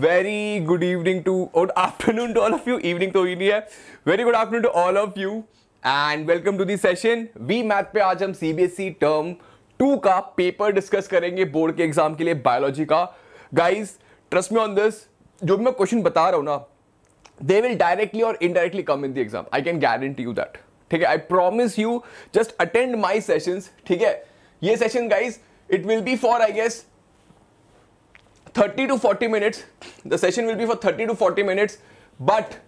Very good evening to और afternoon to all of you evening तो ही नहीं है very good afternoon to all of you and welcome to the session we math पे आज हम सीबीएसई टर्म टू का पेपर डिस्कस करेंगे बोर्ड के एग्जाम के लिए बायोलॉजी का guys trust me on this जो भी मैं क्वेश्चन बता रहा हूँ ना दे विल डायरेक्टली और indirectly come in the exam I can guarantee you that ठीक है I promise you just attend my session ठीक है ये session guys it will be for I guess 30 to 40 minutes. The session will be for 30 to 40 minutes. But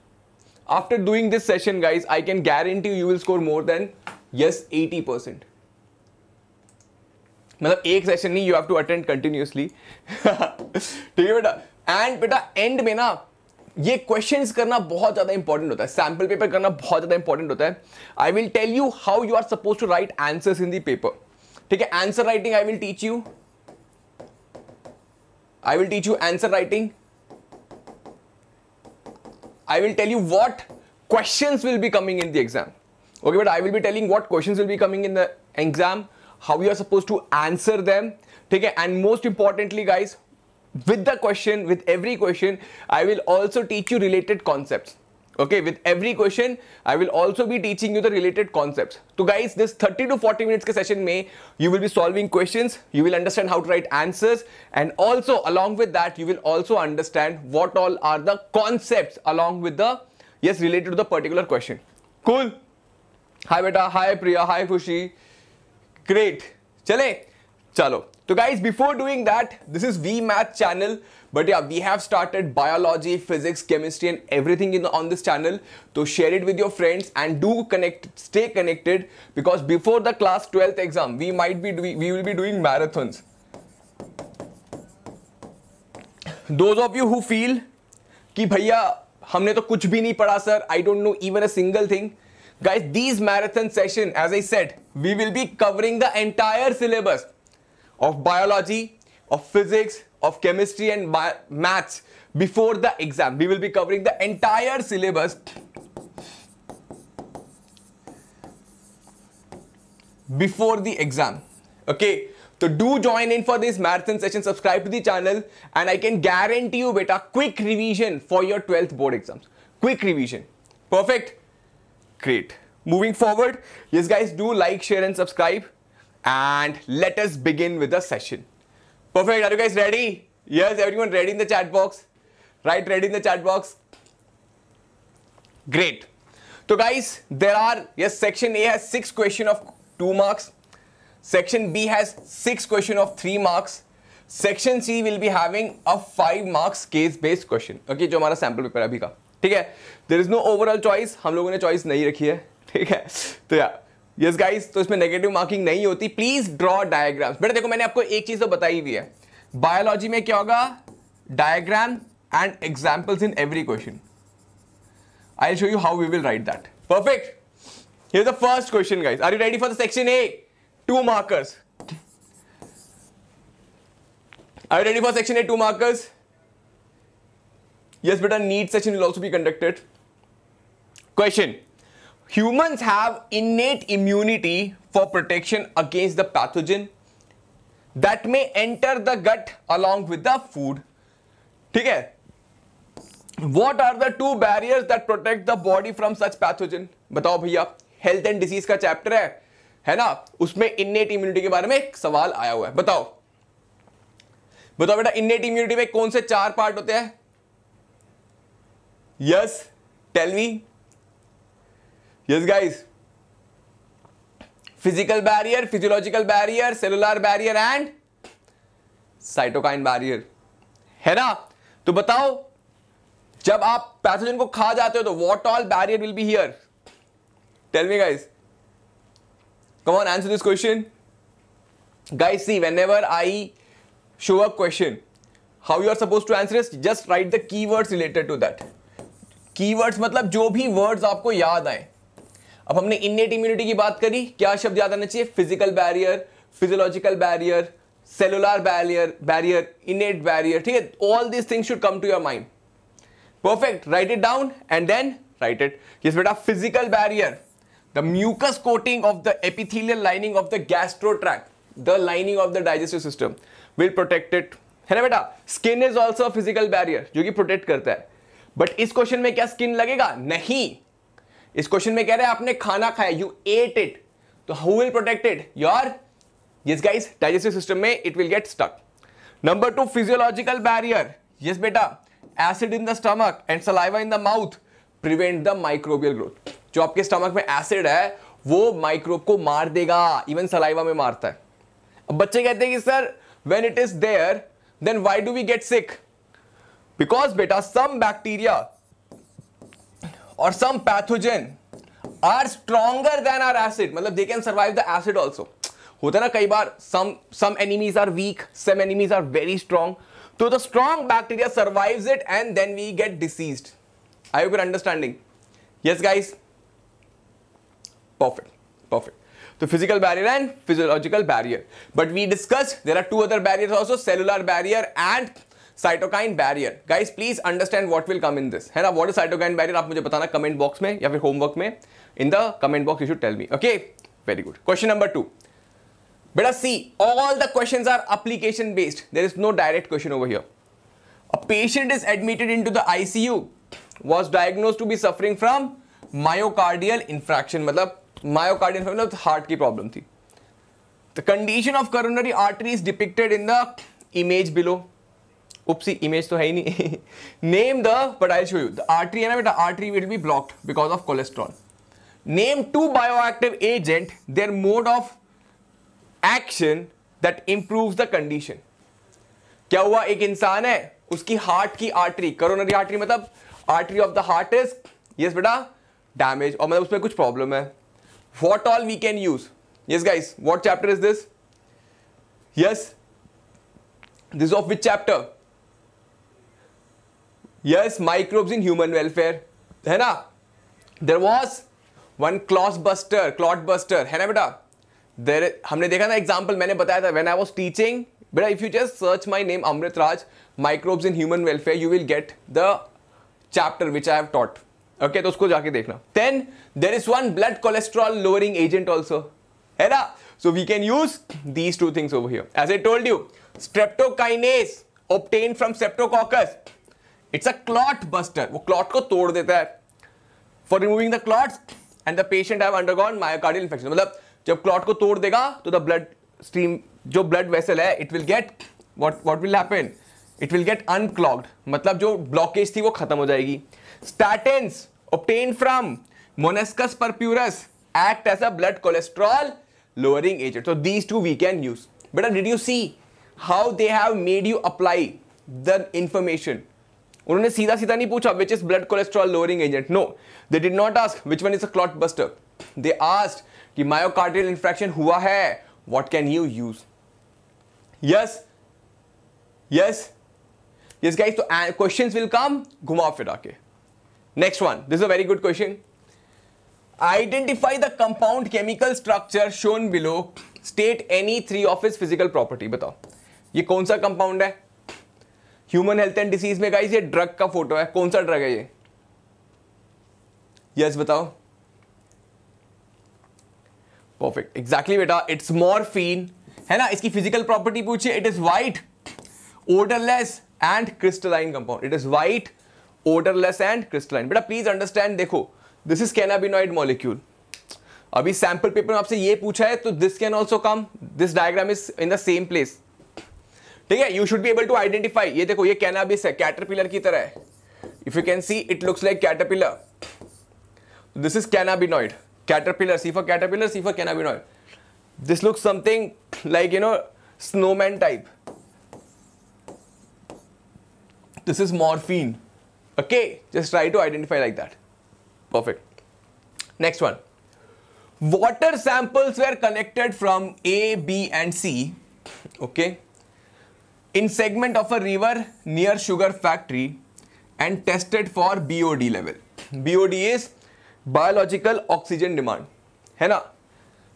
after doing this session, guys, I can guarantee you will score more than, yes, 80%. percent मतलब एक session नहीं you have to attend continuously ठीक है बेटा and बेटा and में ना ये क्वेश्चंस करना बहुत ज़्यादा इंपॉर्टेंट होता है सैम्पल पेपर करना बहुत ज़्यादा इंपॉर्टेंट होता है I will tell you how you are suppose to write answers in the paper ठीक है answer writing I will teach you I will teach you answer writing. I will tell you what questions will be coming in the exam. Okay, but I will be telling what questions will be coming in the exam, how you are supposed to answer them. Okay, and most importantly, guys, with the question, with every question, I will also teach you related concepts okay with every question i will also be teaching you the related concepts so guys this 30 to 40 minutes session may you will be solving questions you will understand how to write answers and also along with that you will also understand what all are the concepts along with the yes related to the particular question cool hi beta hi priya hi khushi great chale chalo so guys before doing that this is v math channel but yeah, we have started biology, physics, chemistry and everything in, on this channel. So share it with your friends and do connect, stay connected because before the class 12th exam, we might be doing, we will be doing marathons. Those of you who feel कि भैया हमने तो कुछ भी नहीं पढ़ा sir I don't know even a single guys these marathon session as i said we will be covering the entire syllabus of biology of physics, of chemistry and maths before the exam. We will be covering the entire syllabus before the exam. Okay. So do join in for this marathon session, subscribe to the channel and I can guarantee you beta quick revision for your 12th board exams. Quick revision. Perfect. Great. Moving forward, yes guys do like, share and subscribe and let us begin with the session. Perfect. Are you guys ready? Yes, everyone ready in the chat box? Right, ready in the chat box? Great. So guys, there are, yes, section A has six question of two marks. Section B has six question of three marks. Section C will be having a five marks case based question okay जो हमारा sample paper अभी का ठीक है there is no overall choice हम लोगों ने choice नहीं रखी है ठीक है तो यार यस गाइस तो इसमें नेगेटिव मार्किंग नहीं होती प्लीज ड्रॉ डायग्राम बेटा देखो मैंने आपको एक चीज तो बताई हुई है बायोलॉजी में क्या होगा diagram and examples in every question I show you how we will write that perfect here the first question guys are you ready for the section A two markers are you ready for section A two markers yes बेटा NEET section will also be conducted question humans have innate immunity for protection against the pathogen that may enter the gut along with the food ठीक है what are the two barriers that protect the body from such pathogen बताओ भैया health and disease का chapter है है ना उसमें innate immunity के बारे में एक सवाल आया हुआ है बताओ बताओ बेटा इन्नेट इम्यूनिटी में कौन से चार पार्ट होते हैं yes tell me yes guys physical barrier physiological barrier cellular barrier and cytokine barrier है ना तो बताओ जब आप पैथोजन को खा जाते हो तो what all barrier will be here tell me guys come on answer this question guys see whenever I show a question how you are suppose to answer is just write the keywords related to that keywords मतलब जो भी words आपको याद आए अब हमने innate immunity की बात करी क्या शब्द याद आना चाहिए physical barrier physiological barrier cellular barrier barrier innate barrier ठीक है all this things should come to your mind perfect write it down and then write it yes बेटा physical barrier the mucus coating of the epithelial lining of the gastrotract the lining of the digestive system system will protect है ना बेटा skin is also physical barrier जो कि protect करता है but इस question में क्या स्किन लगेगा नहीं इस क्वेश्चन में कह रहे हैं आपने खाना खाया यू एट इट तो how will protect it your yes guys digestive system में it will get stuck number two physiological barrier yes बेटा acid in the stomach and saliva in the mouth prevent the microbial growth जो आपके stomach में acid है वो microbe को मार देगा इवन सलाइवा में मारता है अब बच्चे कहते हैं कि sir when it is there then why do we get sick because बेटा सम बैक्टीरिया और some pathogen are stronger than our acid मतलब they can survive the acid also होता है ना कई बार some some enemies are weak some enemies are very strong तो the strong bacteria survive it and then we get diseased I you understanding yes guys perfect perfect तो physical barrier and physiological barrier but we discuss there are two other barrier also cellular barrier and cytokine barrier guys please understand what will come in this है ना what is cytokine barrier आप मुझे बताना comment box में या फिर homework में in the comment box you should tell me okay very good question number two बेटा see all the question are application based there is no direct question over here a patient is admitted in to the ICU was diagnose to be suffering from myocardial infarction मतलब myocardial मतलब heart की problem थी the condition of coronary artery is depicted in the image below उपसी image तो है ही नहीं name the but I show you the artery है ना बेटा artery will be blocked because of cholesterol name two bioactive agent their mode of action that improve the condition क्या हुआ एक इंसान है उसकी हार्ट की आर्टरी करोनरी आर्टरी मतलब artery of the heart is yes बेटा डैमेज और मतलब उसमें कुछ प्रॉब्लम है what all we can use yes guys what chapter is this yes this of which chapter yes microbes in human welfare hai na there was one clause buster clot buster hai na beta there humne dekha na example maine bataya tha when i was teaching beta if you just search my name Amritraj, microbes in human welfare you will get the chapter which i have taught okay to usko jaake dekhna then there is one blood cholesterol lowering agent also hai na so we can use these two things over here as i told you streptokinase obtained from streptococcus it's a clot buster वो clot को तोड़ देता है for removing the clot and the patient have undergone myocardial infection मतलब जब clot को तोड़ देगा तो द ब्लड स्ट्रीम जो ब्लड वेसल है it will get what what will happen it will get unclogged मतलब जो ब्लॉकेज थी वो खत्म हो जाएगी statins obtained from Monascus purpureus act as a blood cholesterol lowering agent so these two we can use बेटा did you see how they have made you apply the information उन्होंने सीधा सीधा नहीं पूछा which is blood cholesterol lowering agent no they did not ask which one is a clot buster they asked कि myocardial infarction हुआ है what can you use yes yes yes guys तो question will come घुमा फिरा के next one this a very good question identify the compound chemical structure shown below state any three of is physical property बताओ ये कौन सा compound है human health and disease में गाइस ये ड्रग का फोटो है कौन सा ड्रग है ये यस yes, बताओ परफेक्ट एग्जैक्टली बेटा इट्स मॉर्फीन है ना इसकी फिजिकल प्रॉपर्टी पूछिए it is white odourless and crystalline compound it is white odourless and crystalline बेटा प्लीज अंडरस्टैंड देखो दिस इज कैनाबिनॉइड मॉलिक्यूल अभी सैंपल पेपर में आपसे ये पूछा है तो this can also come this diagram is in the same place ठीक है you should be able to identify ये देखो ये कैनाबिस है कैटरपिलर की तरह if you can see it looks like caterpillar this is cannabinoid caterpillar cipher caterpillar cipher cannabinoid this looks something like you know snowman type this is morphine okay just try to identify like that perfect next one water samples were connected from A B and C okay in segment of a river near sugar factory and tested for BOD level BOD is biological oxygen demand है ना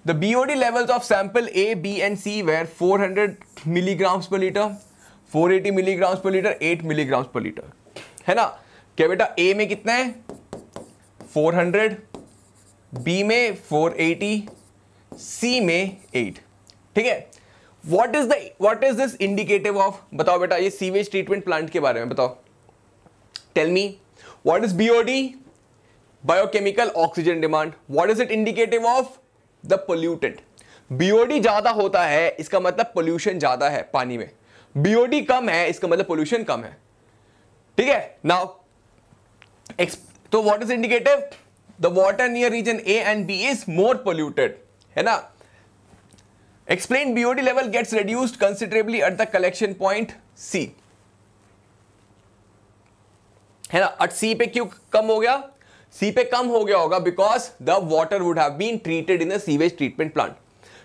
the BOD levels of sample A B and C were four hundred milligrams per litre four eighty milligrams per litre eight milligrams per litre है ना क्या बेटा A में कितना है four hundred B में फोर एटी सी में eight ठीक है what is the what is this indicative of बताओ बेटा ये सीवेज ट्रीटमेंट प्लांट के बारे में बताओ tell me what is BOD biochemical oxygen demand what is it indicative of the pollutant BOD ज्यादा होता है इसका मतलब पोल्यूशन ज्यादा है पानी में बीओडी कम है इसका मतलब पोल्यूशन कम है ठीक है नाउ तो what is indicative the water near region A and B is more polluted है ना explain BOD level gets reduced considerably at the collection point C है ना अट सी पे क्यों कम हो गया सी पे कम हो गया होगा because the water would have been treated in sewage treatment plant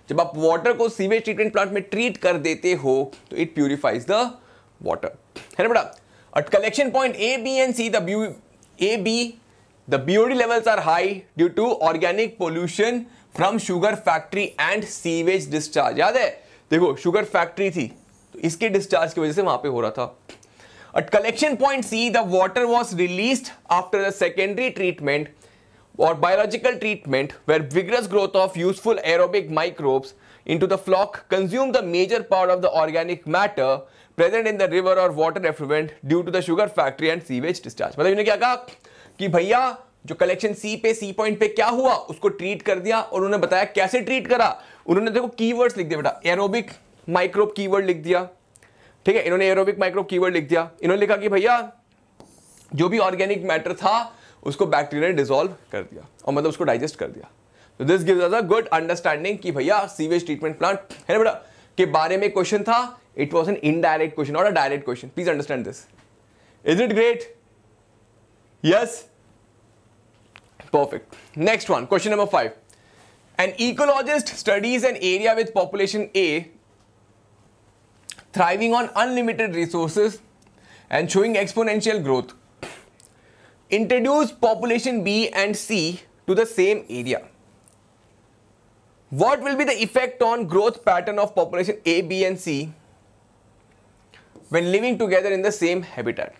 जब आप वॉटर को सीवेज ट्रीटमेंट प्लांट में ट्रीट कर देते हो तो इट प्यूरिफाइज द वॉटर है ना बेटा at collection point A B and C to A B the BOD levels are high due to organic pollution from sugar factory and sewage discharge याद है देखो शुगर फैक्ट्री थी तो इसके discharge की वजह से वहां पे हो रहा था collection point C the water was release after the secondary treatment और biological treatment were vigorous growth of useful aerobic microbes in to the floc consume the major part of the organic matter present in the river और water effluent due to the sugar factory and sewage discharge मतलब इन्हें क्या कहा कि भैया जो collection सी पे C point पे क्या हुआ उसको ट्रीट कर दिया और उन्होंने बताया कैसे ट्रीट करा उन्होंने देखो कीवर्ड्स लिख दिया बेटा एरोबिक माइक्रोब कीवर्ड लिख दिया ठीक है इन्होंने एरोबिक माइक्रोब कीवर्ड लिख दिया इन्होंने लिखा कि भैया जो भी ऑर्गेनिक मैटर था उसको बैक्टीरिया ने डिजोल्व कर दिया और मतलब उसको डाइजेस्ट कर दिया तो this gives us a good understanding कि भैया सीवेज ट्रीटमेंट प्लांट है ना बेटा के बारे में क्वेश्चन था it was an indirect question और a direct question please understand this is it great yes Perfect. Next one, question number five. An ecologist studies an area with population A thriving on unlimited resources and showing exponential growth. Introduce population B and C to the same area. What will be the effect on growth pattern of population A, B and C when living together in the same habitat?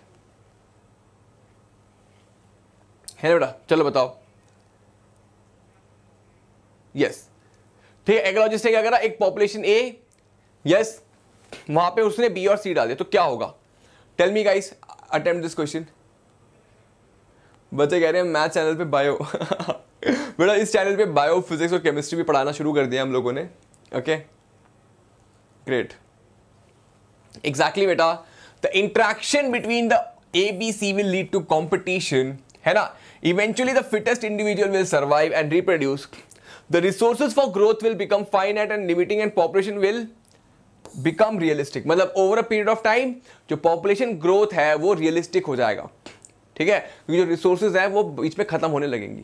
Hello, बेटा चलो yes ठीक है एग्रोलॉजिस्ट क्या करा एक population ए yes वहां पे उसने बी और सी दिया तो क्या होगा tell me guys attempt this question बच्चे कह रहे हैं मैथ चैनल पे बायो बेटा इस चैनल पे बायो फिजिक्स और केमिस्ट्री भी पढ़ाना शुरू कर दिया हम लोगों ने ओके ग्रेट एग्जैक्टली बेटा the interaction between the A B C will lead to competition है ना eventually the fittest individual will survive and reproduce the resources for growth will become finite and limiting and population will become realistic मतलब over a period of time जो population growth है वो realistic हो जाएगा ठीक है क्योंकि जो रिसोर्सेज हैं वो बीच में खत्म होने लगेंगी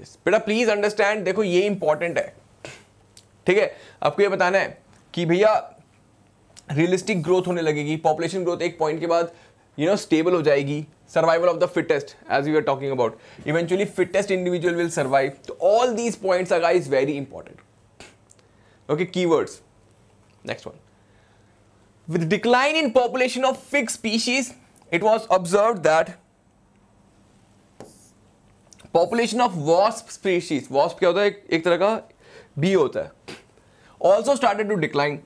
यस बेटा प्लीज अंडरस्टैंड देखो ये इंपॉर्टेंट है ठीक है आपको ये बताना है कि भैया रियलिस्टिक ग्रोथ होने लगेगी पॉपुलेशन ग्रोथ एक पॉइंट के बाद यू नो स्टेबल हो जाएगी survival of the fittest as we were talking about eventually fittest individual will survive so all these points are guys very important okay keywords next one with decline in population of fixed species it was observed that population of wasp species wasp क्या होता है एक तरह का bee होता है also started to decline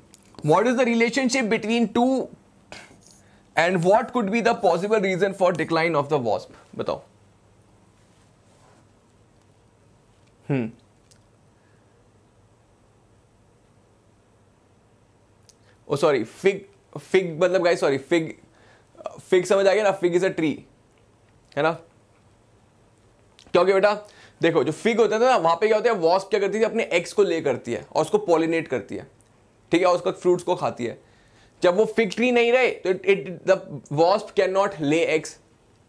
what is the relationship between two and what could be the possible reason for decline of the wasp बताओ hmm sorry fig fig मतलब गाइस सॉरी फिग फिग समझ आ गया ना fig is a tree है ना क्योंकि बेटा देखो जो फिग होता था ना वहां पे क्या होता है वॉस्प क्या करती थी अपने एग्स को ले करती है और उसको पॉलिनेट करती है ठीक है उसको उसका फ्रूट्स को खाती है जब वो फिक्स्ड ही नहीं रहे तो it the wasp can not lay eggs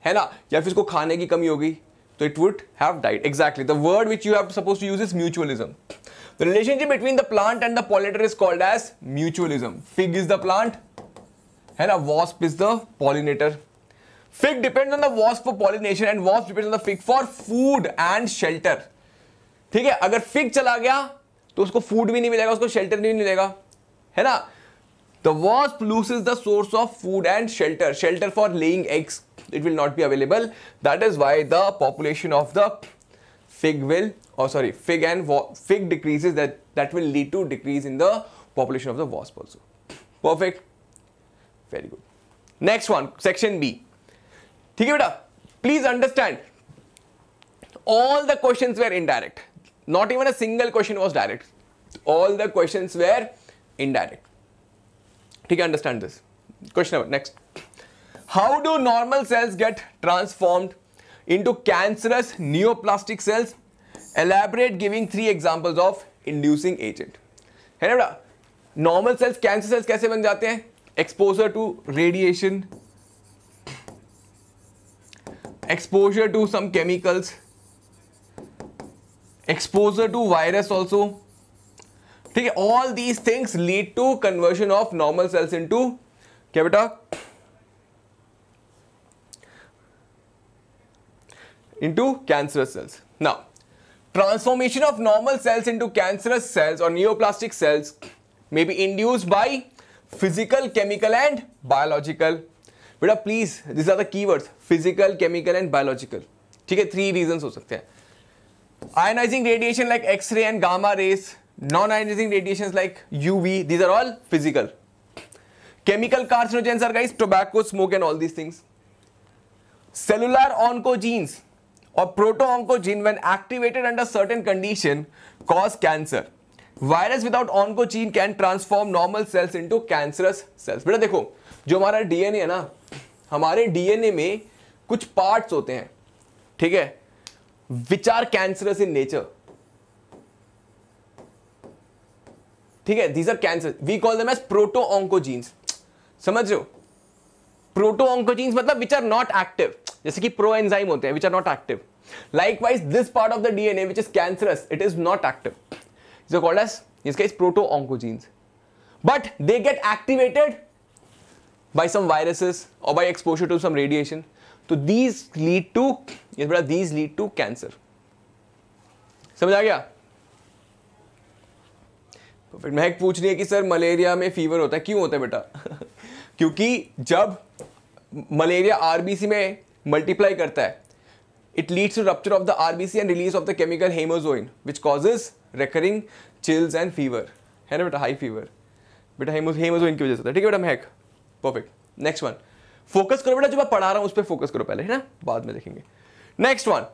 है ना या फिर उसको खाने की कमी हो गई तो it would have died exactly the word which you have supposed to use is mutualism the relationship between the plant and the pollinator is called as mutualism fig is the plant है ना wasp is the pollinator fig depend on the wasp for pollination and wasp depend on the fig for food and shelter ठीक है अगर fig चला गया तो उसको food भी नहीं मिलेगा उसको शेल्टर भी नहीं मिलेगा है ना The wasp loses the source of food and shelter, shelter for laying eggs. It will not be available. That is why the population of the fig will, or oh, sorry, fig and fig decreases. That that will lead to decrease in the population of the wasp also. Perfect. Very good. Next one, section B. Okay, है please understand all the questions were indirect not even a single question was direct all the questions were indirect ठीक है understand this question number next how do normal cells get transformed into cancerous neoplastic cells elaborate giving three examples of inducing agent है ना बेटा normal cells cancer cells कैसे बन जाते हैं exposure to radiation exposure to some chemicals exposure to virus also ठीक है all these things lead to conversion of normal cells into क्या बेटा into cancerous transformation of normal cells into cancerous cells or neoplastic cells may be induced by physical, chemical and biological. But please, these are the keywords, physical, chemical and biological. ठीक है three reasons हो सकते हैं ionising radiation like X ray and gamma rays non ionising radiation like U V these are all physical chemical carcinogens are guys tobacco smoke and all these things cellular oncogenes और proto oncogene when activated under certain condition cause cancer virus without oncogene can transform normal cells into cancerous cells बेटा देखो जो हमारा DNA है ना हमारे DNA में कुछ पार्ट्स होते हैं ठीक है which are cancerous in nature ठीक है these are cancer we call them as proto oncogenes समझ रहे प्रोटो ऑंकोजींस मतलब विच आर नॉट एक्टिव जैसे कि प्रो एंजाइम होते हैं which are not active like this part of the DNA which is cancerous it is not active is called as इसका is proto oncogenes but they get activated by some viruses और by exposure to some radiation तो these lead to बेटा these lead to cancer समझ आ गया तो फिर महक पूछ रही है कि सर मलेरिया में फीवर होता है क्यों होता है बेटा क्योंकि जब मलेरिया आरबीसी में मल्टीप्लाई करता है it leads to rupture of the RBC and release of the chemical haemozoin which causes recurring chills and fever है ना बेटा हाई फीवर बेटा हेमोजोइन की वजह से ठीक है बेटा महक परफेक्ट नेक्स्ट वन फोकस करो बेटा जो मैं पढ़ा रहा हूँ उस पर फोकस करो पहले है ना बाद में देखेंगे next one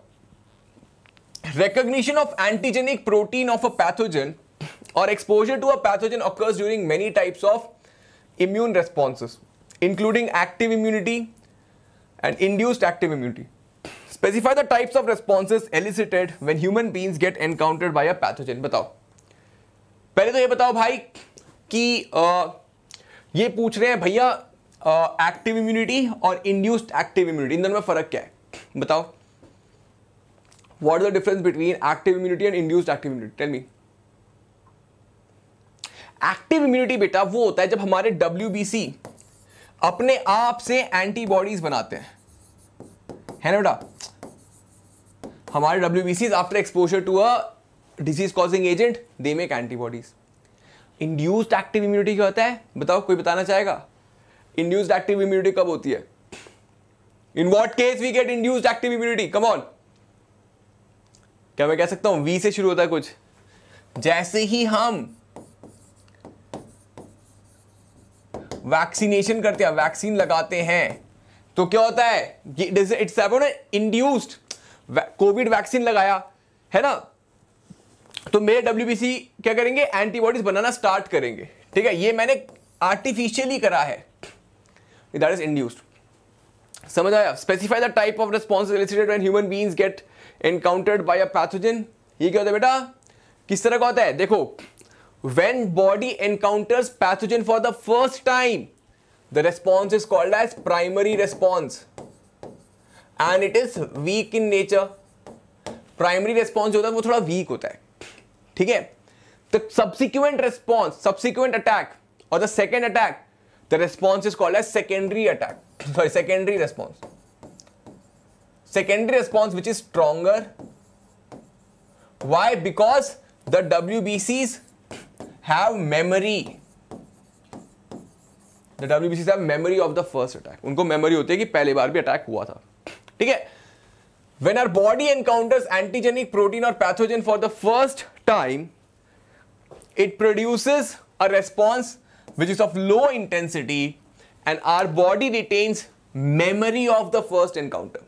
recognition of antigenic protein of a pathogen और exposure to a pathogen occurs during many types of immune responses including active immunity and induced active immunity specify the types of responses elicited when human beings get encountered by a pathogen बताओ पहले तो यह बताओ भाई कि यह पूछ रहे हैं भैया एक्टिव इम्यूनिटी और इंड्यूस्ड एक्टिव इम्यूनिटी इन दोनों में फर्क क्या है बताओ what is the difference between active immunity and induced active immunity tell me active immunity बेटा वो होता है जब हमारे डब्ल्यू अपने आप से एंटीबॉडीज बनाते हैं है ना बेटा हमारे W after exposure to a disease causing agent they make antibodies induced active immunity क्या होता है बताओ कोई बताना चाहेगा इंड्यूस्ड एक्टिव इम्यूनिटी कब होती है in what case we get induced active immunity come on क्या मैं कह सकता हूं वी से शुरू होता है कुछ जैसे ही हम वैक्सीनेशन करते हैं वैक्सीन लगाते हैं तो क्या होता है इट्स इंड्यूस्ड कोविड वैक्सीन लगाया है ना तो मेरे डब्ल्यू क्या करेंगे एंटीबॉडीज बनाना स्टार्ट करेंगे ठीक है ये मैंने आर्टिफिशियली करा है दैट इज इंड्यूस्ड समझ आया specify the type of response elicited and human beings get encountered by a pathogen ये क्या होता है बेटा किस तरह का होता है देखो when body encounters pathogen for the first time the response is called as primary response and it is weak in nature primary response hota hai wo thoda weak hota hai theek hai the subsequent response subsequent attack or the second attack the response is called as secondary attack sorry secondary response secondary response which is stronger why because the wbc's have memory W B C साहब memory of the first attack उनको memory होती है कि पहली बार भी attack हुआ था ठीक है when our body encounters antigenic protein और pathogen for the first time it produce a response which is of low intensity and our body retains memory of the first encounter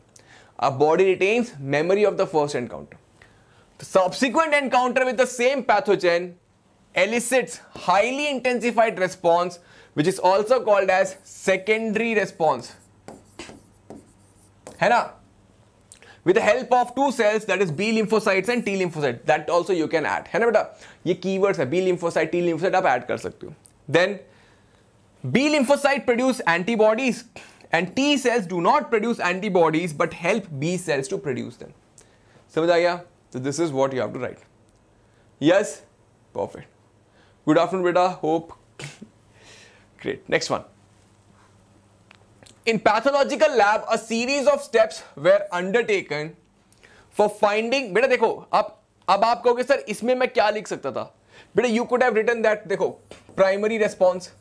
our body retains memory of the first encounter subsequent encounter with the same pathogen elicits highly intensified response which is also called as secondary response. है ना with the help of two cells that is B lymphocytes and T lymphocyte that also you can add है ना बेटा ये keywords है B lymphocyte T lymphocyte आप add कर सकते हो then B lymphocyte produce antibodies and T cells do not produce antibodies but help B cells to produce them समझ गया so this is what you have to write yes perfect good afternoon बेटा hope great next one in pathological lab a series of steps were undertaken for finding बेटा देखो आप अब आप कहोगे sir इसमें मैं क्या लिख सकता था बेटा you could have written that देखो प्राइमरी रेस्पॉन्स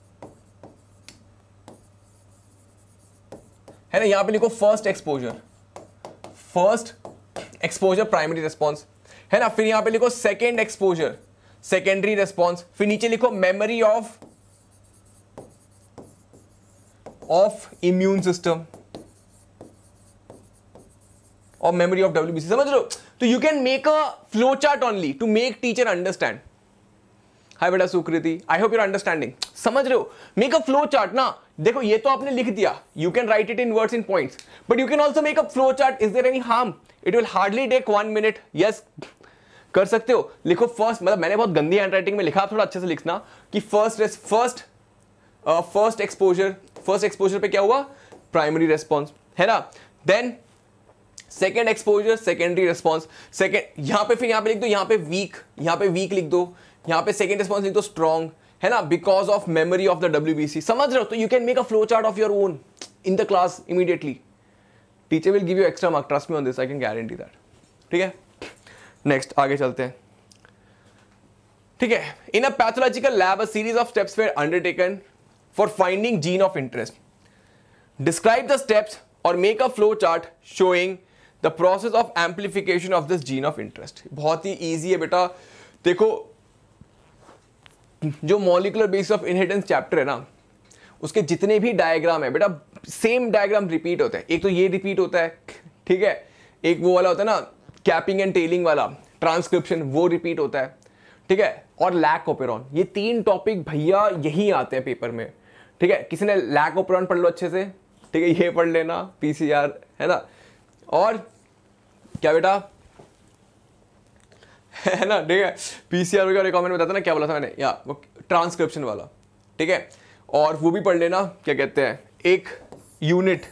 है ना यहां पे लिखो first exposure first exposure primary response है ना फिर यहां पे लिखो सेकेंड एक्सपोजर सेकेंडरी रेस्पॉन्स फिर नीचे लिखो memory of of immune system और मेमोरी ऑफ डब्ल्यू समझ लो तो you can make a flow chart only to make teacher understand hi बेटा Sukriti I hope your understanding समझ रहे हो मेक अ फ्लो चार्ट ना देखो ये तो आपने लिख दिया you can write it in words in points but you can also make a flow chart is there any harm it will hardly take one minute yes कर सकते हो लिखो फर्स्ट मतलब मैंने बहुत गंदी हैंडराइटिंग में लिखा थोड़ा अच्छे से लिखना कि फर्स्ट रेस first first exposure first exposure पे क्या हुआ प्राइमरी रेस्पॉन्स है ना then second exposure secondary response second यहाँ पे फिर यहाँ पे लिख दो यहाँ पे वीक यहाँ पे वीक लिख दो यहाँ पे सेकेंड रेस्पॉन्स लिख दो स्ट्रॉन्ग है ना because of memory of the W B C समझ रहे हो तो you can make a flow chart of your own in the class immediately teacher will give you extra mark trust me on this I can guarantee that ठीक है next आगे चलते हैं ठीक है in a pathological lab a series of steps were undertaken for finding gene of interest describe the steps और make a flow chart showing the process of amplification of this gene of interest बहुत ही easy है बेटा देखो जो molecular base of inheritance chapter है ना उसके जितने भी डायग्राम है बेटा सेम डायग्राम रिपीट होता है एक तो ये रिपीट होता है ठीक है एक वो वाला होता है ना कैपिंग एंड टेलिंग वाला ट्रांसक्रिप्शन वो रिपीट होता है ठीक है और लैक ओपेरॉन ये तीन टॉपिक भैया यही आते हैं पेपर में ठीक है किसी ने लैक ओपेरॉन पढ़ लो अच्छे से ठीक है ये पढ़ लेना पी है ना और क्या बेटा है ना ठीक है पीसीआर वगैरह कमेंट में बताता ना क्या बोला था मैंने या वो ट्रांसक्रिप्शन वाला ठीक है और वो भी पढ़ लेना क्या कहते हैं एक यूनिट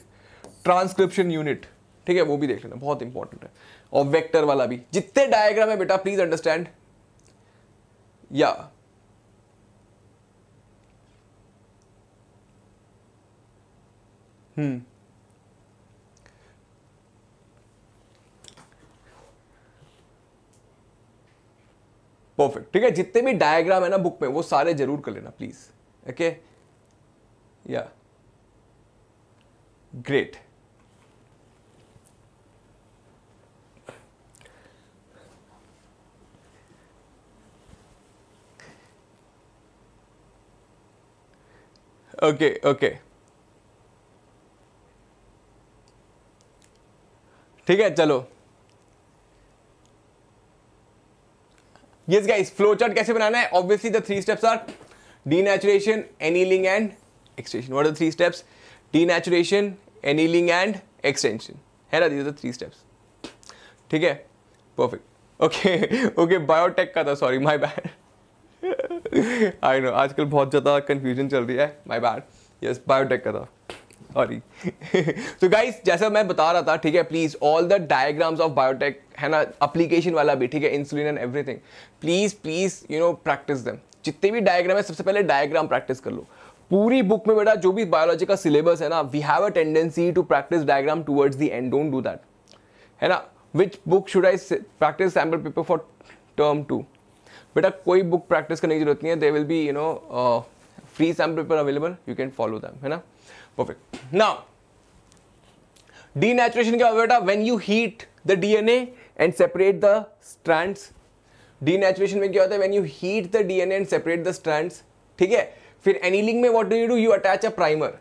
ट्रांसक्रिप्शन यूनिट ठीक है वो भी देख लेना बहुत इंपॉर्टेंट है और वेक्टर वाला भी जितने डायग्राम है बेटा प्लीज अंडरस्टैंड या हम्म परफेक्ट ठीक है जितने भी डायग्राम है ना बुक में वो सारे जरूर कर लेना प्लीज ओके या ग्रेट ओके ओके ठीक है चलो यस गाइस फ्लो चार्ट कैसे बनाना है obviously the three steps are D denaturation annealing and extension what are the three steps D denaturation annealing and extension है ना दीज द थ्री स्टेप्स ठीक है परफेक्ट ओके ओके बायोटेक का था sorry my bad I know आजकल बहुत ज़्यादा confusion चल रही है माई बैड यस बायोटेक का था सॉरी तो गाइज जैसा मैं बता रहा था ठीक है please all the diagrams of biotech है ना अप्लीकेशन वाला भी ठीक है insulin and everything please please you know practice them जितने भी डायग्राम है सबसे पहले डायग्राम प्रैक्टिस कर लो पूरी बुक में बेटा जो भी बायोलॉजी का सिलेबस है ना we have a tendency to practice diagram towards the end don't do that है ना which book should I practice sample paper for term two बेटा कोई बुक प्रैक्टिस करने की जरूरत नहीं है they will be you know free sample paper available you can follow them है ना परफेक्ट ना डी नेचुरेशन क्या होगा बेटा when you heat the DNA and separate the strands D नेचुरेशन में क्या होता है when you heat the DNA and separate the strands ठीक है फिर एनीलिंग में what do you do you attach a primer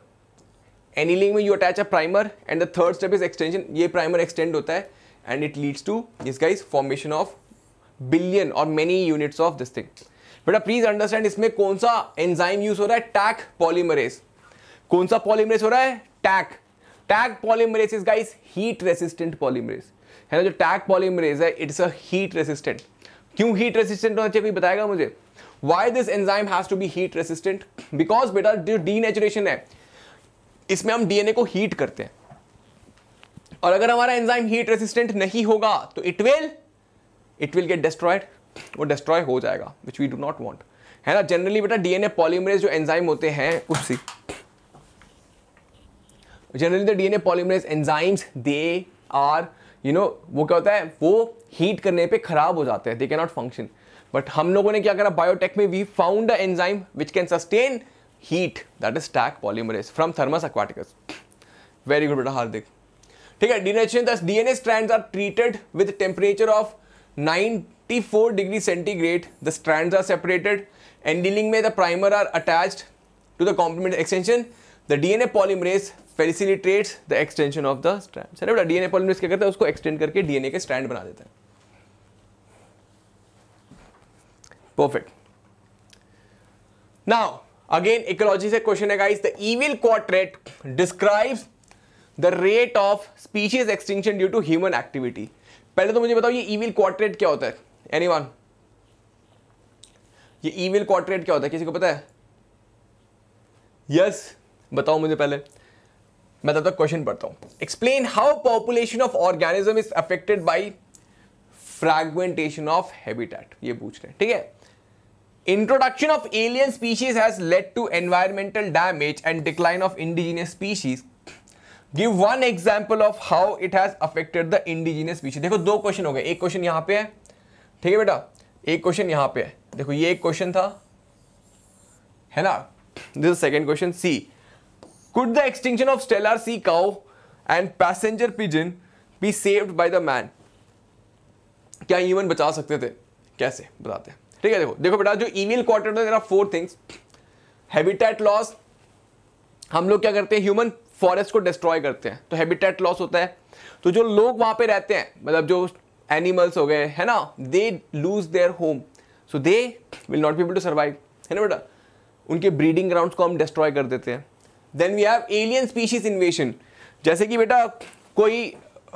annealing में you attach a primer and the third step is extension ये प्राइमर एक्सटेंड होता है and it leads to this guys formation of billion और many units of this thing बेटा please understand इसमें कौन सा enzyme use हो रहा है टैक पॉलीमरेज कौन सा पॉलीमरेज हो रहा है Taq Taq polymerase is guys heat resistant polymerase है ना जो टैक पॉलीमरेज है इट्स अ हीट रेसिस्टेंट क्यों हीट रेसिस्टेंट होना चाहिए कोई बताएगा मुझे why this enzyme has to be heat resistant because बेटा जो डीनेचुरेशन है इसमें हम डीएनए को हीट करते हैं और अगर हमारा एंजाइम हीट रेसिस्टेंट नहीं होगा तो it will it will get destroyed वो डिस्ट्रॉय हो जाएगा which we do not want है ना जनरली बेटा डीएनए पॉलीमरेज जो एंजाइम होते हैं उसी generally the DNA polymerase enzymes they are you know वो क्या होता है वो हीट करने पे खराब हो जाते हैं they can not function but हम लोगों ने क्या करा बायोटेक में we found a enzyme which can sustain heat that is Taq polymerase from Thermus aquaticus very good बेटा हार्दिक ठीक है DNA strands are treated with temperature of 94 degree centigrade the strands are separated and dealing with the primer are attached to the complement extension the dna polymerase facilitates the extension of the strand चलिए बेटा dna polymerase kya karta hai usko extend karke dna ke strand bana deta hai perfect now again ecology se question hai guys the evil quadrate describes the rate of species extinction due to human activity पहले तो मुझे बताओ ये evil quadrat क्या होता है anyone ये evil quadrat क्या होता है किसी को पता है यस yes, बताओ मुझे पहले मैं तब तक क्वेश्चन पढ़ता हूं explain how population of organism is affected by fragmentation of habitat ये पूछ रहे हैं ठीक है introduction of alien species has led to environmental damage and decline of indigenous species give one example of how it has affected the indigenous species देखो दो question हो गए एक क्वेश्चन यहां पे है ठीक है बेटा एक क्वेश्चन यहां पे है देखो ये एक क्वेश्चन था है ना this second question see could the extinction of Steller sea cow and passenger pigeon be saved by the man क्या ईवन बचा सकते थे कैसे बताते हैं ठीक है देखो देखो बेटा जो ईमेल क्वार्टर था फोर थिंग्स हैबिटेट लॉस हम लोग क्या करते हैं ह्यूमन फॉरेस्ट को डिस्ट्रॉय करते हैं तो हैबिटेट लॉस होता है तो जो लोग वहां पे रहते हैं मतलब जो एनिमल्स हो गए है ना they lose their home so they will not be able to survive है ना बेटा उनके ब्रीडिंग ग्राउंड को हम डिस्ट्रॉय कर देते हैं then we have alien species invasion जैसे कि बेटा कोई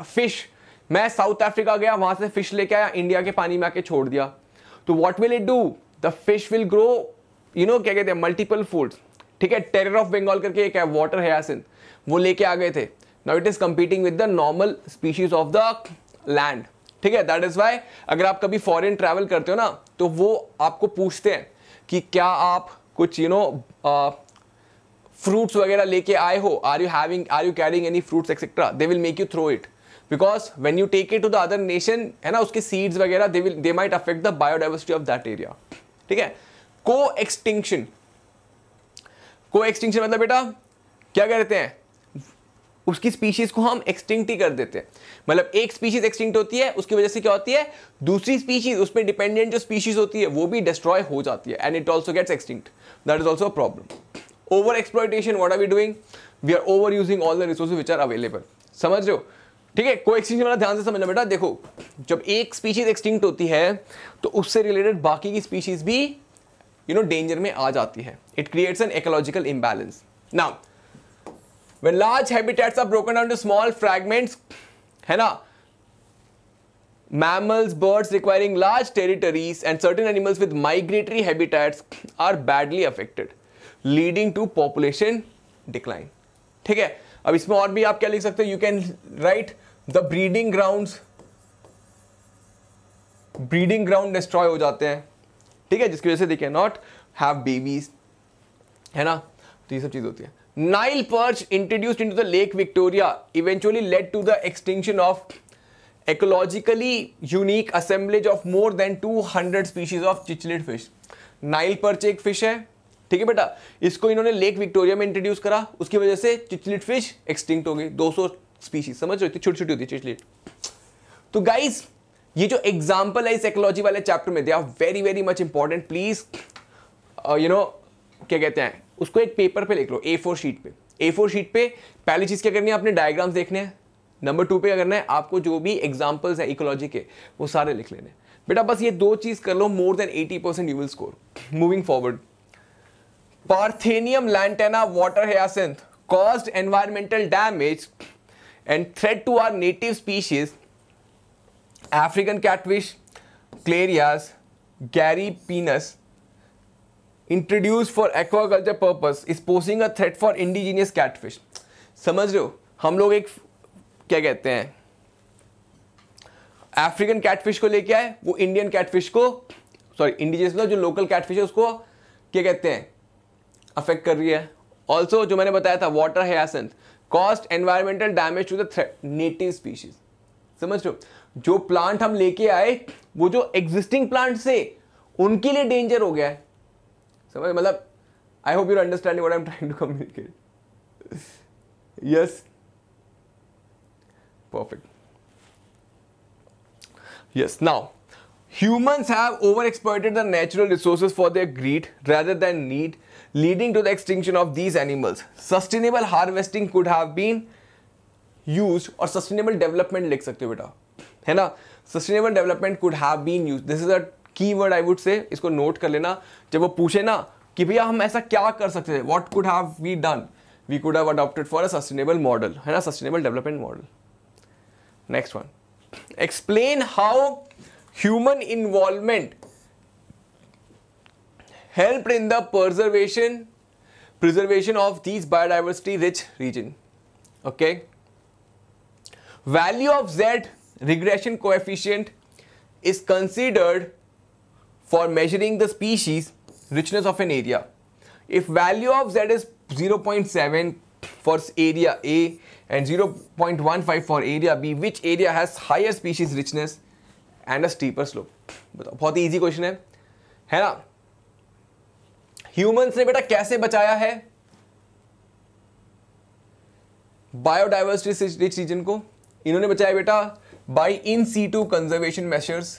फिश मैं साउथ अफ्रीका गया वहां से फिश लेके आया इंडिया के पानी में आके छोड़ दिया तो what will it do the fish will grow you know क्या कहते हैं मल्टीपल फूड्स ठीक है टेरर ऑफ बंगाल करके एक है वाटर हयासिन वो लेके आ गए थे now it is competing with the normal species of the land ठीक है दैट इज़ वाई अगर आप कभी फॉरेन ट्रैवल करते हो ना तो वो आपको पूछते हैं कि क्या आप कुछ यू नो फ्रूट्स वगैरह लेके आए हो are you having are you carrying any fruits etcetera they will make you throw it because when you take it to the other nation है ना उसके सीड्स वगैरह they will they might affect the biodiversity of that area ठीक है को extinction को extinction मतलब बेटा क्या कहते हैं उसकी स्पीशीज़ को हम एक्सटिंक्ट ही कर देते हैं मतलब एक स्पीशीज़ एक्सटिंक्ट होती है उसकी वजह से क्या होती है दूसरी स्पीशीज़ उस पर डिपेंडेंट जो स्पीशीज़ होती है वो भी डिस्ट्रॉय हो जाती है and it also gets extinct that is also a problem over exploitation what are we doing we are over using all the resource which are available समझ रहे हो ठीक है को एक्सटिंक्शन वाला ध्यान से समझना बेटा देखो जब एक स्पीशीज़ एक्सटिंक्ट होती है तो उससे रिलेटेड बाकी की स्पीशीज़ भी यू नो डेंजर में आ जाती है it creates an ecological imbalance now when large habitats are broken down to small fragments है ना mammals birds requiring large territories and certain animals with migratory habitats are badly affected leading to population decline ठीक है अब इसमें और भी आप क्या लिख सकते हो you can write the breeding grounds breeding ground destroy हो जाते हैं ठीक है जिसकी वजह से they can not have babies है ना तो ये सब चीज़ होती है Nile perch introduced into the Lake Victoria eventually led to the extinction of ecologically unique assemblage of more than 200 species of cichlid fish Nile perch एक फिश है ठीक है बेटा इसको इन्होंने लेक विक्टोरिया में इंट्रोड्यूस करा उसकी वजह से चिचलेट फिश एक्सटिंक्ट हो गई 200 स्पीशीज समझ रहे छोटी छोटी होती है चिचलेट तो गाइज ये जो एग्जाम्पल है इस एक्लोजी वाले चैप्टर में they are very very much important please you know क्या कहते हैं उसको एक पेपर पे लिख लो ए फोर शीट पे ए फोर शीट पे पहली चीज़ क्या करनी है आपने डायग्राम्स देखने हैं नंबर टू पे क्या करना है आपको जो भी एग्जाम्पल्स हैं इकोलॉजी के वो सारे लिख लेने बेटा बस ये दो चीज़ कर लो more than eighty percent you will score moving forward Parthenium Lantana water hyacinth cause environmental damage and threat to our native species African catfish Clarias, gariepinus introduce for aquaculture purpose is posing a threat for indigenous catfish समझ रहे हो हम लोग एक क्या कहते हैं African catfish को लेके आए वो इंडियन कैटफिश को सॉरी इंडिजिनस जो लोकल कैटफिश है उसको क्या कहते हैं अफेक्ट कर रही है ऑल्सो जो मैंने बताया था water hyacinth caused environmental damage to the native species समझ रहे हो जो प्लांट हम लेके आए वो जो एग्जिस्टिंग प्लांट से उनके लिए डेंजर हो गया है समझ मतलब I hope you understand what I am trying to communicate yes perfect yes now humans have overexploited the natural resources for their greed rather than need leading to the extinction of these animals sustainable harvesting could have been used or sustainable development लिख सकते हो बेटा है ना sustainable development could have been used this is a word I would say इसको note कर लेना जब वो पूछे ना कि भैया हम ऐसा क्या कर सकते हैं what could have we done we could have adopted for a sustainable model है ना sustainable development model next one explain how human involvement help in the preservation preservation of these biodiversity rich region okay value of Z regression coefficient is considered for measuring the species richness of an area. If value of z is 0.7 for area A and 0.15 for area B, which area has higher species richness and a steeper slope? बताओ बहुत ही easy question है है ना humans ने बेटा कैसे बचाया है बायोडाइवर्सिटी रिच रीजन को इन्होंने बचाया बेटा by in situ conservation measures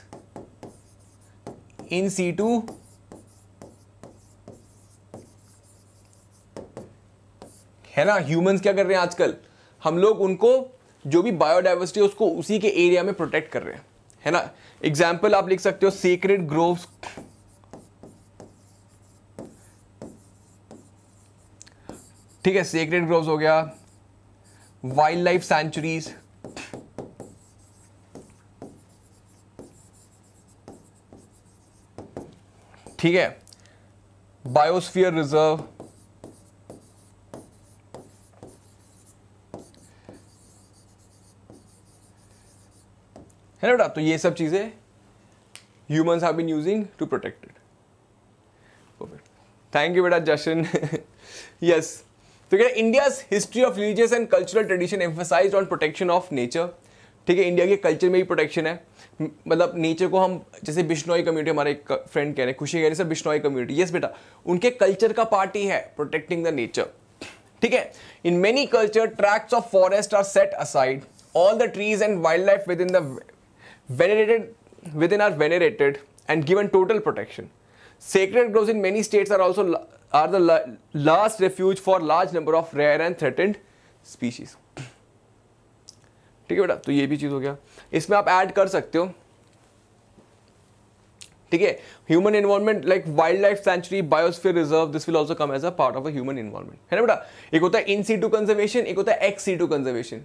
in situ है ना ह्यूमंस क्या कर रहे हैं आजकल हम लोग उनको जो भी बायोडाइवर्सिटी है उसको उसी के एरिया में प्रोटेक्ट कर रहे हैं है ना एग्जाम्पल आप लिख सकते हो सीक्रेट ग्रोव्स ठीक है सीक्रेट ग्रोव्स हो गया वाइल्ड लाइफ सेंचुरीज ठीक है बायोस्फीयर रिजर्व है ना बेटा तो ये सब चीज़ें humans have been using to protect it thank you बेटा जशन यस तो क्या India's history of religious and cultural tradition emphasise on protection of nature ठीक है इंडिया के कल्चर में भी प्रोटेक्शन है मतलब नेचर को हम जैसे बिश्नोई कम्युनिटी हमारे एक फ्रेंड कह रहे हैं खुशी कह रहे सर बिश्नोई कम्युनिटी यस बेटा उनके कल्चर का पार्ट ही है प्रोटेक्टिंग द नेचर ठीक है in many culture tracts of forest are set aside all the trees and wildlife within the within are venerated and given total protection sacred groves in many states are also are the last refuge for large number of rare and and species ठीक है बेटा तो ये भी चीज़ हो गया इसमें आप ऐड कर सकते हो ठीक है human involvement like wildlife sanctuary biosphere reserve this will also come as a part of a human involvement है ना बेटा एक होता है इन सी टू कंजर्वेशन एक होता है ex situ conservation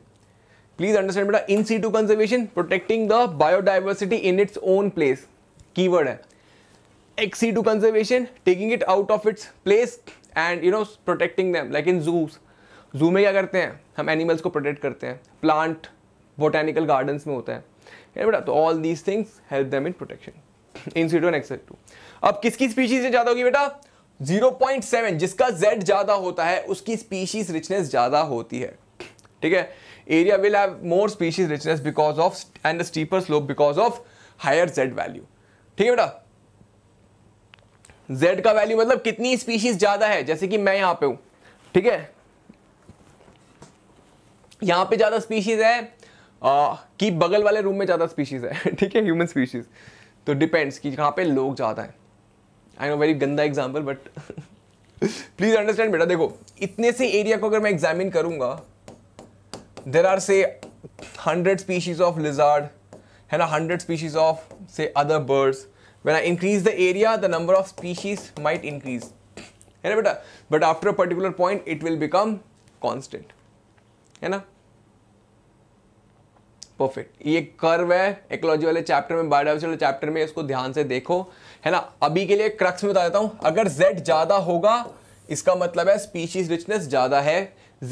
please understand बेटा in situ conservation protecting the biodiversity in its own place key word है ex situ conservation taking it out of its place and you know protecting them like in zoos zoo में क्या करते हैं हम animals को protect करते हैं plant botanical garden में होता है बेटा तो all these things help them in protection in situ and एक्सेट to अब किसकी स्पीशीज ज़्यादा होगी बेटा 0.7 जिसका z ज़्यादा होता है उसकी स्पीशीज रिचनेस ज़्यादा होती है ठीक है area will have more species richness because of and steeper slope because of higher higher z value ठीक है बेटा z का वैल्यू मतलब कितनी स्पीशीज ज्यादा है जैसे कि मैं यहां पे हूं ठीक है यहां पे ज्यादा स्पीशीज है कि बगल वाले रूम में ज़्यादा स्पीशीज़ है ठीक है ह्यूमन स्पीशीज़ तो डिपेंड्स कि कहाँ पे लोग ज़्यादा हैं आई नो वेरी गंदा एग्जाम्पल बट प्लीज़ अंडरस्टैंड बेटा देखो इतने से एरिया को अगर मैं एग्जामिन करूँगा there are say hundred species of lizard है ना hundred species of say other birds when I the area the number of species might increase है ना बेटा but after a particular point it will become constant है ना perfect ये curve है ecology वाले चैप्टर में बायोडाइवर्सिटी वाले चैप्टर में इसको ध्यान से देखो है ना अभी के लिए क्रक्स में बता देता हूं अगर जेड ज्यादा होगा इसका मतलब है स्पीशीज रिचनेस ज्यादा है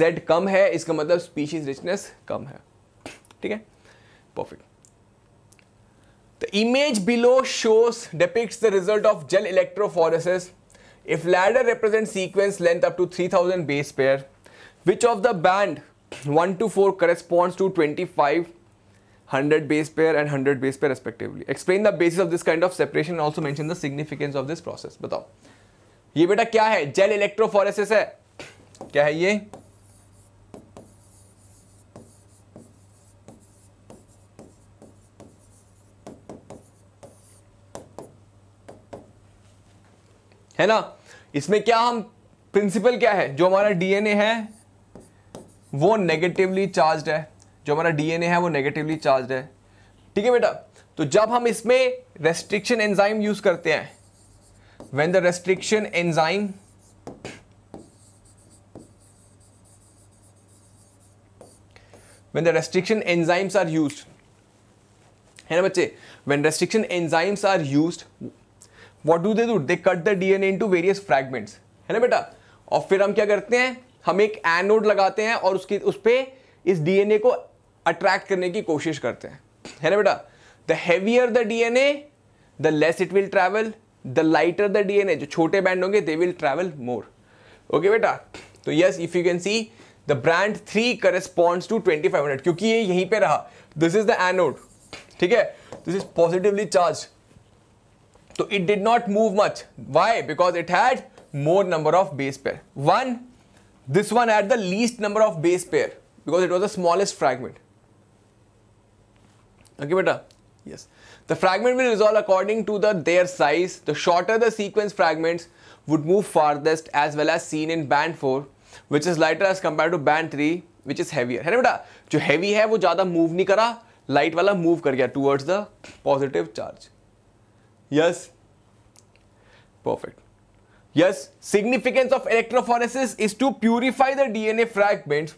जेड कम है इसका मतलब स्पीशीज रिचनेस कम है ठीक है perfect the image below shows depict the result of gel electrophoresis if ladder represent sequence length up to three thousand base pair which of the band one two four corresponds to twenty five 100 base pair and 100 base pair respectively. Explain the basis of this kind of separation and also mention the significance of this process. बताओ ये बेटा क्या है gel electrophoresis है क्या है ये है ना इसमें क्या हम प्रिंसिपल क्या है जो हमारा डीएनए है वो नेगेटिवली चार्ज्ड है जो हमारा डीएनए है वो नेगेटिवली चार्ज है ठीक है बेटा तो जब हम इसमें रेस्ट्रिक्शन एंजाइम यूज करते हैं when the restriction enzyme when the restriction enzymes are use है ना बच्चे when restriction enzymes are use what do they do they cut the DNA into various fragments है ना बेटा और फिर हम क्या करते हैं हम एक एनोड लगाते हैं और उसकी उस पर इस डीएनए को अट्रैक्ट करने की कोशिश करते हैं है ना बेटा the heavier the DNA the less it will travel the lighter the DNA जो छोटे बैंड होंगे they will travel more okay बेटा तो yes if you can see the band three corresponds to twenty five hundred क्योंकि ये यहीं पे रहा दिस इज द एनोड ठीक है दिस इज पॉजिटिवली चार्ज तो it did not move much why because it had more number of base pair one this one had the least number of base pair because it was the smallest fragment Okay, beta? Yes. The fragment will resolve according to the, their size. The shorter the sequence fragments would move farthest as well as seen in band 4 which is lighter as compared to band 3 which is heavier. है ना बेटा heavy है वो ज़्यादा move नहीं light वाला move towards the positive charge. Yes. Perfect. Yes, significance of electrophoresis is to purify the DNA fragments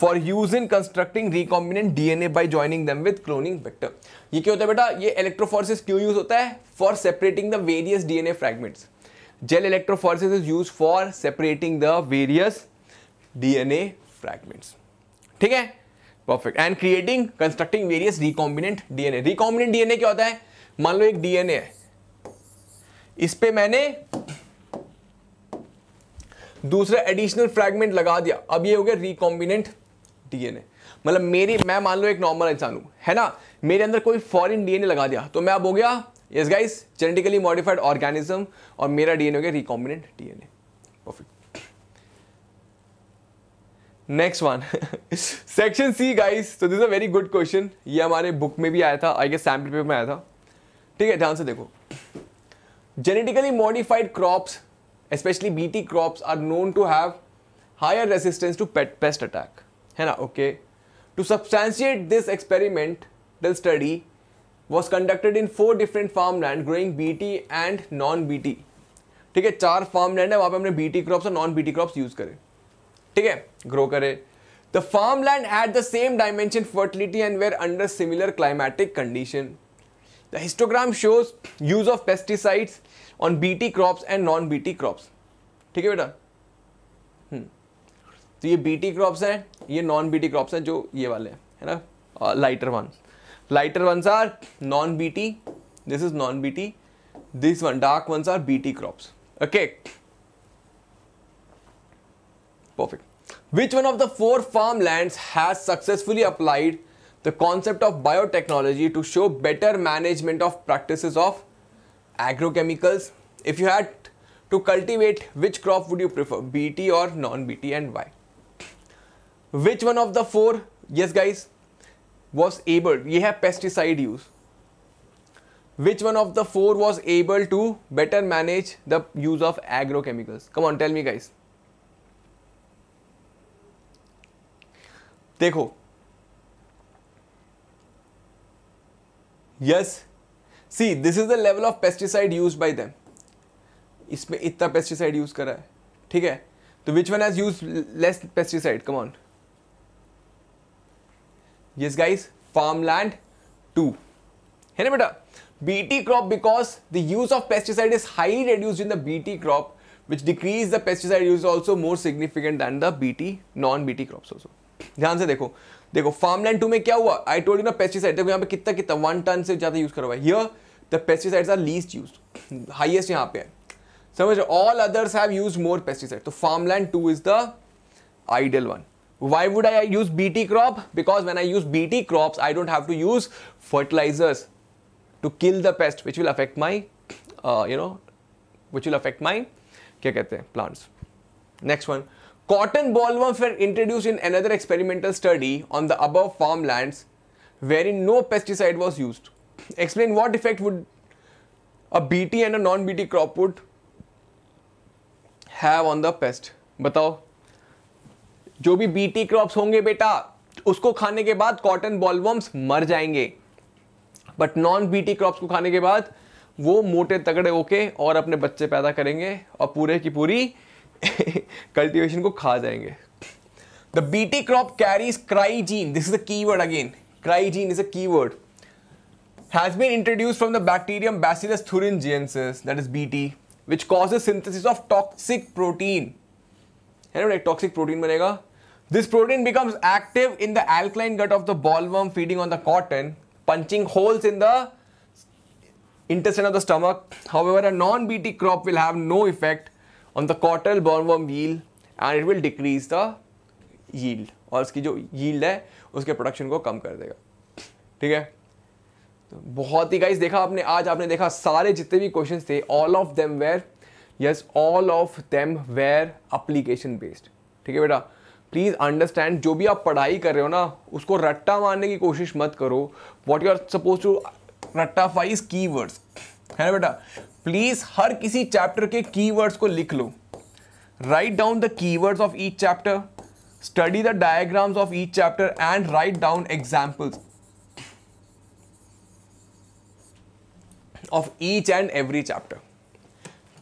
for use in constructing recombinant DNA by joining them with cloning vector ये क्या होता है बेटा ये electrophoresis क्यों use होता है for separating the various DNA fragments gel electrophoresis is used for separating the various DNA fragments ठीक है perfect and creating constructing various recombinant DNA recombinant DNA क्या होता है मान लो एक डीएनए है इस पे मैंने दूसरा एडिशनल फ्रैगमेंट लगा दिया अब ये हो गया रिकॉम्बिनेंट डीएनए मतलब मेरी मैं मान लो एक नॉर्मल इंसान हूं है ना मेरे अंदर कोई फॉरेन डीएनए लगा दिया तो मैं अब हो गया yes guys genetically modified organism और मेरा डीएनए हो गया recombinant DNA perfect next one section see guys तो this a very good question ये हमारे बुक में भी आया था आई गेस सैम्पल पेपर में आया था ठीक है ध्यान से देखो genetically modified crops especially BT crops are known to have higher resistance to pest attack. Hena, okay. To substantiate this experiment, the study was conducted in four different farmland growing BT and non-BT. ठीक है चार farm land है वहां पे हमने BT crops और non BT crops use करे ठीक है ग्रो करे the farm land at the same dimension fertility and where under similar climatic condition on Bt crops and non bt crops, ठीक है बेटा तो ये बीटी क्रॉप्स हैं ये नॉन बीटी क्रॉप्स हैं जो ये वाले हैं है ना lighter ones lighter ones are non BT this is non BT this one dark ones are BT okay perfect which one of the four farmlands has successfully applied the concept of biotechnology to show better management of practices of agrochemicals if you had to cultivate which crop would you prefer bt or non bt and why which one of the four yes guys was able ye hai pesticide use which one of the four was able to better manage the use of agrochemicals come on tell me guys देखो yes see this is the level of pesticide use by them इसमें इतना pesticide use करा है ठीक है तो which one has use less pesticide come on yes guys farm land two है ना बेटा BT crop because the use of pesticide is highly reduced in the BT crop which decrease the pesticide use also more significant than the BT non BT crop also ध्यान से देखो देखो farmland two में क्या हुआ I told you ना pesticide देखो यहाँ पे कितना कितना वन टन से ज्यादा यूज करवाया here the pesticides are least used highest यहाँ पे है समझ all others have used more pesticides. So farmland two is the ideal one why would I use BT crop because when I use BT crops I don't have to use fertilizers to kill the pest which will affect my uh, you know which will affect my क्या कहते हैं plants next one cotton bollworm were introduced in another experimental study on the above farmlands wherein no pesticide was used explain what effect would a BT and a non-BT crop would have on the pest बताओ जो भी BT crops होंगे बेटा उसको खाने के बाद cotton बॉलवम्स मर जाएंगे बट नॉन बीटी क्रॉप्स को खाने के बाद वो मोटे तगड़े होके और अपने बच्चे पैदा करेंगे और पूरे की पूरी कल्टीवेशन को खा जाएंगे the BT crop carries cry gene this is a keyword again cry gene is a keyword has been introduced from the bacterium Bacillus thuringiensis, that is BT, which causes synthesis of toxic protein. You know, like toxic protein banega. This protein becomes active in the alkaline gut of the ballworm feeding on the cotton, punching holes in the intestine of the stomach. However, a non-BT crop will have no effect on the cotton ballworm yield and it will decrease the yield. और इसकी जो yield है उसके production को कम कर देगा ठीक है तो बहुत ही गाइस देखा आपने आज आपने देखा सारे जितने भी क्वेश्चन थे all of them were yes all of them were application based ठीक है बेटा प्लीज़ अंडरस्टैंड जो भी आप पढ़ाई कर रहे हो ना उसको रट्टा मारने की कोशिश मत करो what you are suppose to रट्टा फाइज की वर्ड्स है ना बेटा प्लीज़ हर किसी चैप्टर के की वर्ड्स को लिख लो write down the key words of each chapter study the diagrams of each chapter and write down examples of each and every chapter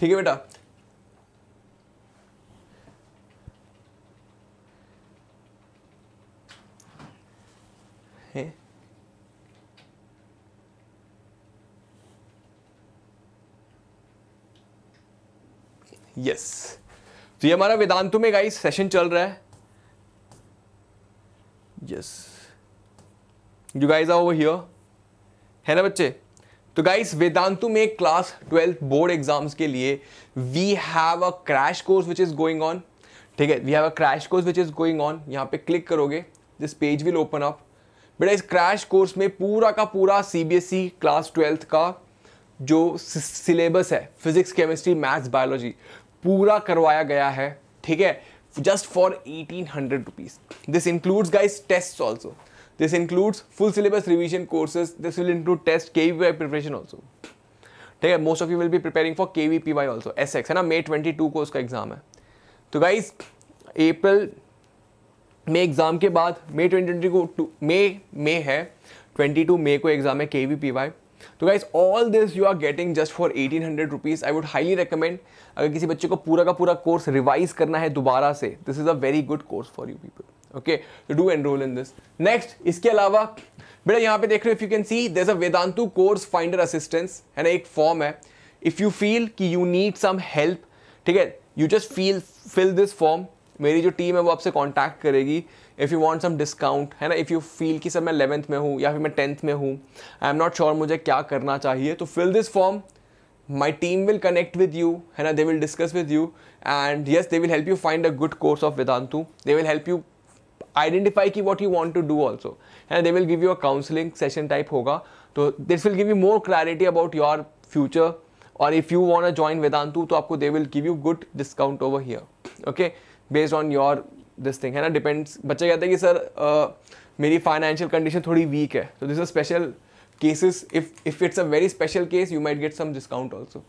ठीक है बेटा है यस तो ये हमारा वेदांतु में गाइस सेशन चल रहा है yes you guys are over here है ना बच्चे तो गाइस वेदांतु में क्लास ट्वेल्थ बोर्ड एग्जाम्स के लिए we have a crash course which is going on ठीक है we have a crash course which is going on यहाँ पे क्लिक करोगे this page will open up बेटा इस क्रैश कोर्स में पूरा का पूरा C B S E class twelfth का जो सिलेबस है फिजिक्स केमिस्ट्री मैथ्स बायोलॉजी पूरा करवाया गया है ठीक है just for eighteen hundred rupees this includes guys test also This includes full syllabus revision courses. This will include test वाई preparation also. ठीक है most of you will be preparing for K V P Y also S X है ना May twenty two को उसका exam है तो guys अप्रैल में एग्जाम के बाद मे ट्वेंटी को मे मे है ट्वेंटी टू मे को एग्जाम है के वी पी वाई तो guys all this you are getting just for eighteen hundred rupees I would highly recommend अगर किसी बच्चे को पूरा का पूरा कोर्स रिवाइज करना है दोबारा से this is a very good course for you people okay do enroll in this next इसके अलावा बेटा यहाँ पे देख रहे हो if you can see there a Vedantu course finder assistance है ना एक फॉर्म है इफ़ यू फील कि यू नीड सम हेल्प ठीक है you just feel fill this form मेरी जो टीम है वो आपसे कांटेक्ट करेगी if you want some discount है ना इफ़ यू फील कि सर मैं इलेवंथ में हूँ या फिर मैं टेंथ में हूँ आई एम नॉट श्योर मुझे क्या करना चाहिए तो fill this form team will connect with you है ना they will discuss with you and yes they will help you find a good course of Vedantu they will help you identify ki what you want to do also and they will give you a counseling session type hoga so this will give you more clarity about your future or if you want to join vedantu to aapko they will give you good discount over here okay based on your this thing hai na depends bachcha kehta hai ki sir meri uh, financial condition thodi weak hai so this is a special cases if if it's a very special case you might get some discount also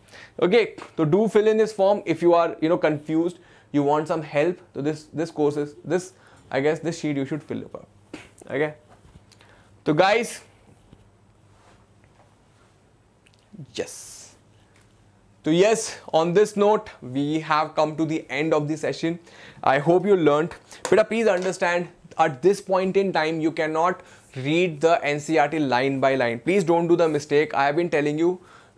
okay so do fill in this form if you are you know confused you want some help so this this courses this I guess this sheet you should fill up okay तो guys yes तो yes on this note we have come to the end of the session I hope you learn बेटा please understand at this point in time you can not read the entire line by line please don't do the mistake I have been telling you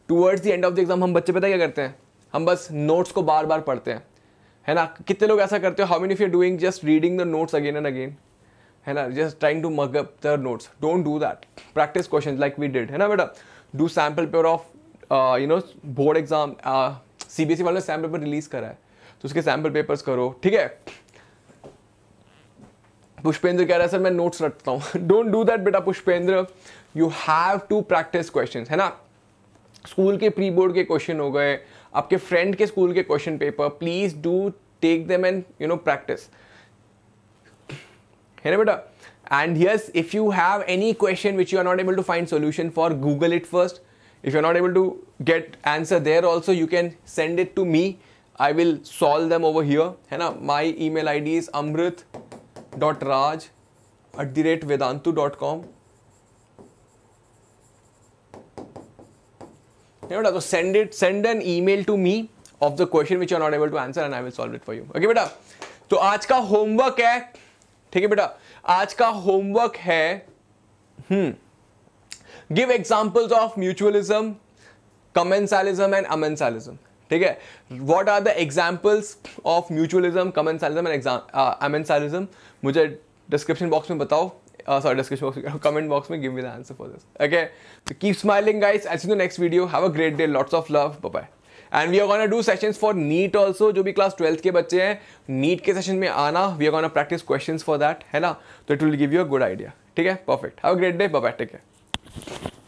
towards the end of the exam हम बच्चे पता क्या करते हैं हम बस notes को बार बार पढ़ते हैं है ना कितने लोग ऐसा करते हो how many if you doing just reading the notes again and again है ना just trying to mug up the notes don't do that practice question like we did है ना बेटा do sample paper of you know board exam C B S E वाले sample paper release करा है तो उसके सैम्पल पेपर्स करो ठीक है पुष्पेंद्र कह रहा है सर मैं नोट्स रखता हूँ डोंट डू दैट बेटा Pushpendra you have to practice question है ना स्कूल के प्री बोर्ड के क्वेश्चन हो गए आपके फ्रेंड के स्कूल के question paper please do take them and you know practice है ना बेटा and yes if you have any question which you are not able to find solution for google it first if you are not able to get answer there also you can send it to me I will solve them over here है ना my email I D is Amrit dot Raj at the rate Vedantu dot com बेटा so send it, send an email to me of the question which you are not able to answer and I will solve it for you. Okay beta. तो आज का homework है ठीक है बेटा आज का होमवर्क है give examples of mutualism commensalism and amensalism ठीक है what are the examples of mutualism commensalism and amensalism मुझे डिस्क्रिप्शन बॉक्स में बताओ uh, sorry, description box, comment box mein, give me the answer for this. Okay, so keep smiling guys. I'll see you in the next video. Have a great day. Lots of love. Bye-bye. And we are gonna do sessions for NEET also जो भी class twelfth के बच्चे हैं NEET के session में आना we are gonna practice question for that है ना तो it will give you a good idea ठीक है perfect have a great day bye take care